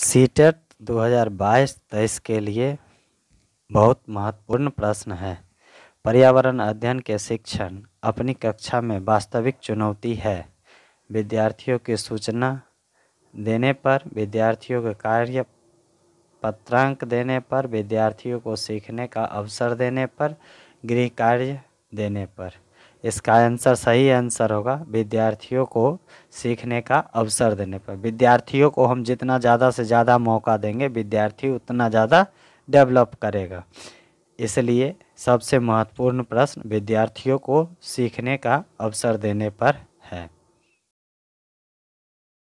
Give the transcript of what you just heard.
CTET 2022-23 के लिए बहुत महत्वपूर्ण प्रश्न है पर्यावरण अध्ययन के शिक्षण अपनी कक्षा में वास्तविक चुनौती है विद्यार्थियों की सूचना देने पर विद्यार्थियों के कार्य पत्रांक देने पर विद्यार्थियों को सीखने का अवसर देने पर गृह कार्य देने पर इसका आंसर सही आंसर होगा विद्यार्थियों को सीखने का अवसर देने पर विद्यार्थियों को हम जितना ज़्यादा से ज़्यादा मौका देंगे विद्यार्थी उतना ज़्यादा डेवलप करेगा इसलिए सबसे महत्वपूर्ण प्रश्न विद्यार्थियों को सीखने का अवसर देने पर है